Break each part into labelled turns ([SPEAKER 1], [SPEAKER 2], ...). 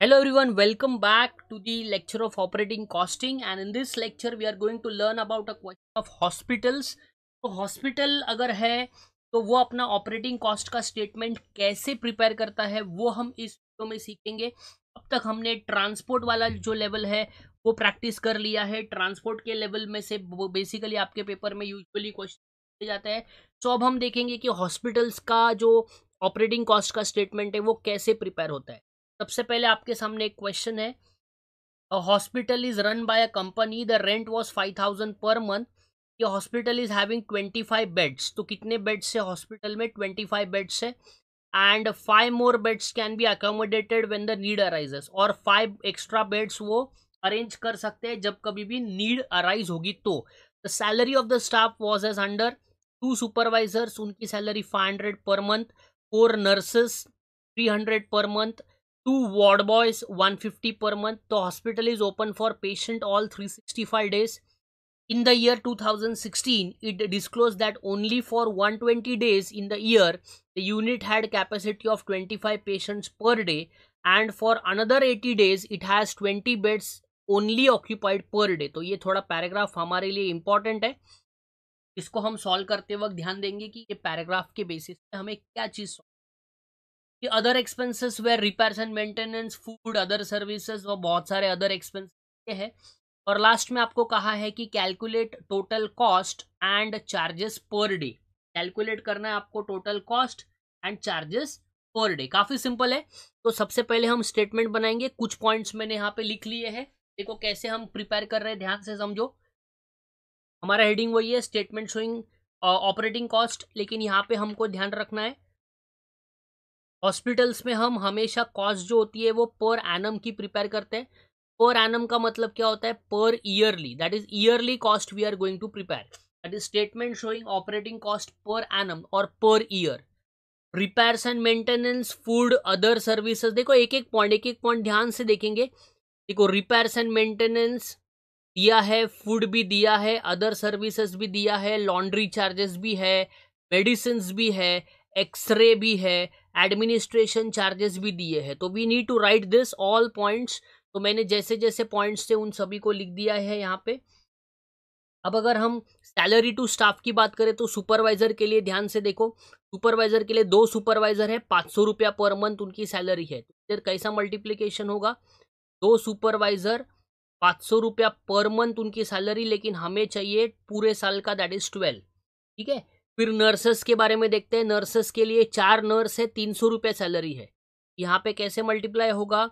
[SPEAKER 1] Hello everyone, welcome back to the lecture of operating costing and in this lecture we are going to learn about a question of hospitals. तो hospital अगर है तो वो अपना operating cost का statement कैसे prepare करता है वो हम इस वीडियो में सीखेंगे अब तक हमने ट्रांसपोर्ट वाला जो लेवल है वो प्रैक्टिस कर लिया है ट्रांसपोर्ट के लेवल में से वो बेसिकली आपके पेपर में यूजुअली क्वेश्चन जाता है सो अब हम देखेंगे कि हॉस्पिटल्स का जो ऑपरेटिंग कॉस्ट का स्टेटमेंट है वो कैसे प्रिपेयर होता है सबसे पहले आपके सामने एक क्वेश्चन है a hospital is run by a company the rent was five thousand per month ये hospital is having twenty five beds तो कितने बेड्स है हॉस्पिटल में ट्वेंटी फाइव बेड्स है and five more beds can be accommodated when the need arises और five extra beds वो arrange कर सकते हैं जब कभी भी नीड अराइज होगी तो the salary of the staff was as under two supervisors उनकी salary five hundred per month four nurses three hundred per month two ward boys fifty per month the hospital is open for patient all three five days in the year 2016 it disclose that only for twenty days in the year the unit had capacity of 25 patients per day and for another eighty days it has 20 beds only occupied per day तो ये थोड़ा paragraph हमारे लिए important है इसको हम solve करते वक्त ध्यान देंगे कि ये पैराग्राफ के बेसिस पे हमें क्या चीज़ सॉल्व कि अदर एक्सपेंसेस वे repairs and maintenance food other services और बहुत सारे अदर एक्सपेंसेस ये है और लास्ट में आपको कहा है कि calculate total cost and charges per day calculate करना है आपको total cost and charges per day काफ़ी सिंपल है तो सबसे पहले हम स्टेटमेंट बनाएंगे कुछ पॉइंट्स मैंने यहाँ पे लिख लिए हैं देखो कैसे हम प्रिपेयर कर रहे हैं ध्यान से समझो हमारा हेडिंग वही है स्टेटमेंट शोइंग ऑपरेटिंग कॉस्ट लेकिन यहाँ पे हमको ध्यान रखना है हॉस्पिटल्स में हम हमेशा कॉस्ट जो होती है वो पर एनम की प्रिपेयर करते हैं पर एनम का मतलब क्या होता है per yearly that is yearly cost we are going to prepare that is statement showing operating cost per annum और per year repairs and maintenance food other services देखो एक एक पॉइंट एक एक पॉइंट ध्यान से देखेंगे देखो रिपेयर्स एंड मेंटेनेंस दिया है फूड भी दिया है अदर सर्विसेज भी दिया है लॉन्ड्री चार्जेस भी है मेडिसिन भी है एक्सरे भी है एडमिनिस्ट्रेशन चार्जेस भी दिए हैं तो we need to write this all points तो मैंने जैसे जैसे पॉइंट्स थे उन सभी को लिख दिया है यहाँ पे अब अगर हम सैलरी टू स्टाफ की बात करें तो सुपरवाइजर के लिए ध्यान से देखो सुपरवाइजर के लिए दो सुपरवाइजर है पाँच सौ रुपया पर मंथ उनकी सैलरी है तो कैसा मल्टीप्लीकेशन होगा दो सुपरवाइजर पाँच सौ रुपया पर मंथ उनकी सैलरी लेकिन हमें चाहिए पूरे साल का दैट इज ट्वेल्व ठीक है फिर नर्सेस के बारे में देखते हैं नर्सेस के लिए चार नर्स है तीन सौ रुपये सैलरी है यहाँ पे कैसे मल्टीप्लाई होगा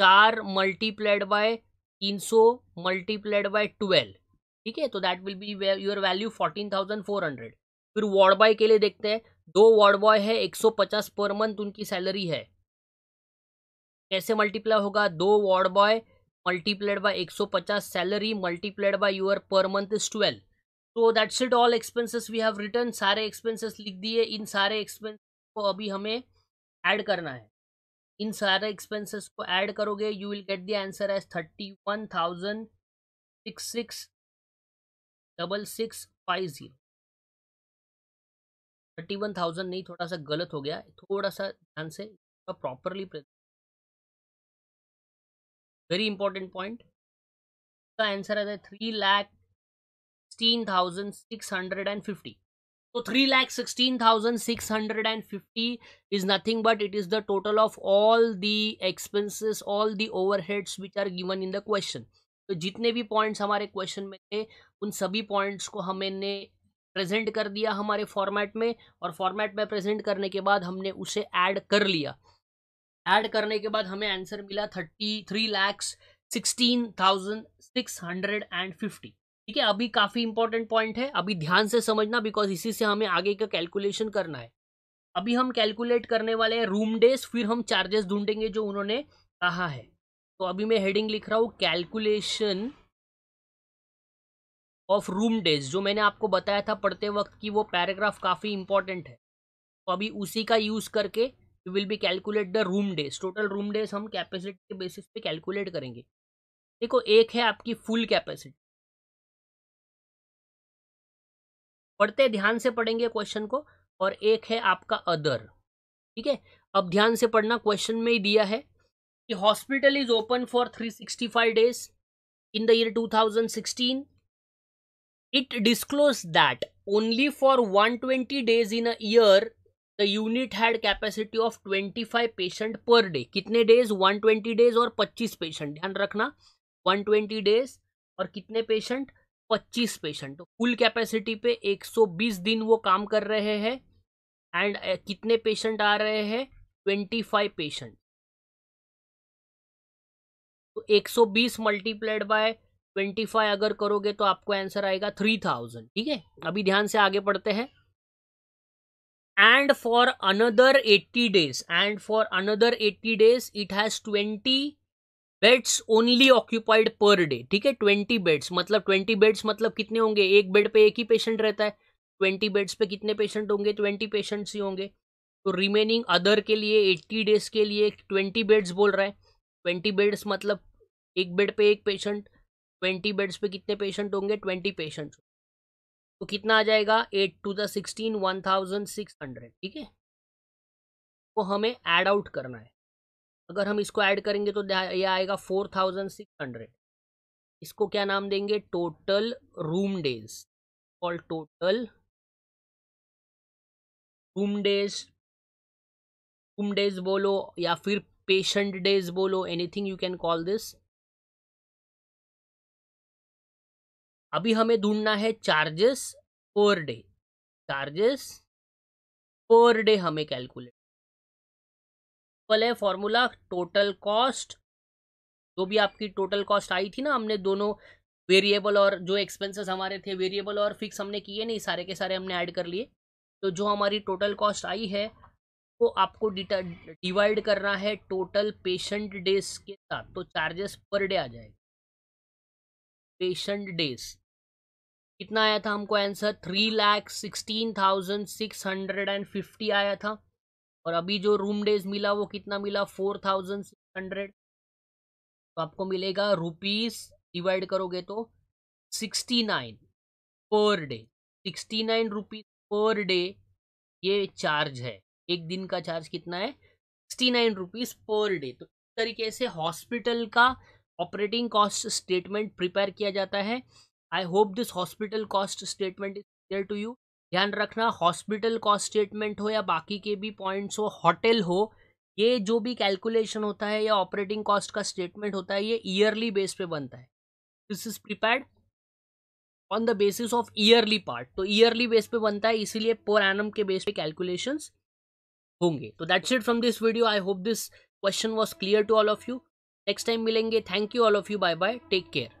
[SPEAKER 1] चार मल्टीप्लाइड बाय तीन सौ मल्टीप्लाइड बाय ट्वेल्व ठीक है तो that will be your value fourteen thousand four hundred फिर वार्ड बॉय के लिए देखते हैं दो वार्ड बॉय है एक सौ पचास पर मंथ उनकी सैलरी है कैसे मल्टीप्लाई होगा दो वार्ड बॉय मल्टीप्लाइड बाय एक सौ पचास salary multiplied by your per month is twelve तो that's it all expenses we have written सारे एक्सपेंसेस लिख दिए इन सारे एक्सपेंस को अभी हमें ऐड करना है इन सारे एक्सपेंसेस को ऐड करोगे you will get the answer as thirty one thousand six six double six five zero thirty one thousand नहीं थोड़ा सा गलत हो गया थोड़ा सा ध्यान से प्रॉपरली वेरी इंपॉर्टेंट पॉइंट का आंसर आता है three lakh sixteen thousand six hundred and fifty तो three lakh sixteen thousand six hundred and fifty is nothing but it is the total of all the expenses all the overheads which are given in the question तो जितने भी points हमारे question में थे उन सभी points को हमने प्रेजेंट कर दिया हमारे फॉर्मेट में और फॉर्मेट में प्रेजेंट करने के बाद हमने उसे ऐड कर लिया ऐड करने के बाद हमें आंसर मिला thirty three lakhs sixteen thousand six hundred and fifty ठीक है अभी काफ़ी इंपॉर्टेंट पॉइंट है अभी ध्यान से समझना बिकॉज इसी से हमें आगे का कैलकुलेशन करना है अभी हम कैलकुलेट करने वाले हैं रूम डेज फिर हम चार्जेस ढूंढेंगे जो उन्होंने कहा है तो अभी मैं हेडिंग लिख रहा हूँ कैलकुलेशन ऑफ रूम डेज जो मैंने आपको बताया था पढ़ते वक्त कि वो पैराग्राफ काफ़ी इंपॉर्टेंट है तो अभी उसी का यूज़ करके you will be calculate the room days total room days हम कैपेसिटी के बेसिस पे कैलकुलेट करेंगे देखो एक है आपकी फुल कैपेसिटी पढ़ते ध्यान से पढ़ेंगे क्वेश्चन को और एक है आपका अदर ठीक है अब ध्यान से पढ़ना क्वेश्चन में ही दिया है कि hospital is open for three sixty five days in the year 2016 it disclose that only for one twenty days in year the unit had capacity of 25 patient per day कितने डेज वन ट्वेंटी डेज और पच्चीस patient ध्यान रखना one twenty days और कितने patient पच्चीस patient full capacity पे एक सौ बीस दिन वो काम कर रहे हैं एंड uh, कितने पेशेंट आ रहे हैं फाइव पेशेंट तो बीस मल्टीप्लाइड बाय ट्वेंटी फाइव अगर करोगे तो आपको आंसर आएगा थ्री थाउजेंड ठीक है अभी ध्यान से आगे पढ़ते हैं and for another eighty days and for another eighty days it has twenty beds only occupied per day ठीक है ट्वेंटी बेड्स मतलब ट्वेंटी बेड्स मतलब कितने होंगे एक बेड पे एक ही पेशेंट रहता है ट्वेंटी बेड्स पे कितने पेशेंट होंगे ट्वेंटी पेशेंट्स ही होंगे तो रिमेनिंग अदर के लिए एट्टी डेज के लिए ट्वेंटी बेड्स बोल रहा है ट्वेंटी बेड्स मतलब एक बेड पे एक पेशेंट ट्वेंटी बेड्स पे कितने पेशेंट होंगे ट्वेंटी पेशेंट्स तो कितना आ जाएगा eight two the sixteen one thousand six hundred ठीक है तो हमें एड आउट करना है अगर हम इसको ऐड करेंगे तो ये आएगा फोर थाउजेंड सिक्स हंड्रेड इसको क्या नाम देंगे total room days call total room days room days बोलो या फिर पेशेंट डेज बोलो anything you can call this अभी हमें ढूंढना है charges per day charges per day हमें कैलकुलेट सिंपल है फॉर्मूला टोटल कॉस्ट जो भी आपकी टोटल कॉस्ट आई थी ना हमने दोनों वेरिएबल और जो एक्सपेंसेस हमारे थे वेरिएबल और फिक्स हमने किए नहीं सारे के सारे हमने ऐड कर लिए तो जो हमारी टोटल कॉस्ट आई है वो तो आपको डिवाइड करना है टोटल पेशेंट डेज के साथ तो चार्जेस पर डे आ जाएगा पेशेंट डेज कितना आया था हमको answer three lakh sixteen thousand six hundred and fifty आया था और अभी जो रूम डेज मिला वो कितना मिला फोर थाउजेंड सिक्स हंड्रेड तो आपको मिलेगा रुपीज डिवाइड करोगे तो sixty nine per day sixty nine rupees per day ये चार्ज है एक दिन का चार्ज कितना है sixty nine rupees per day तो इस तरीके से हॉस्पिटल का ऑपरेटिंग कॉस्ट स्टेटमेंट प्रिपेयर किया जाता है I hope this hospital cost statement is clear to you ध्यान रखना हॉस्पिटल कॉस्ट स्टेटमेंट हो या बाकी के भी पॉइंट्स हो होटल हो ये जो भी कैलकुलेशन होता है या ऑपरेटिंग कॉस्ट का स्टेटमेंट होता है ये ईयरली बेस पे बनता है this is prepared on the basis of yearly part तो ईयरली बेस पे बनता है इसीलिए पर एनम के बेस पे कैलकुलेशंस होंगे तो that's it from this video I hope this question was clear to all of you next time मिलेंगे thank you all of you bye bye take care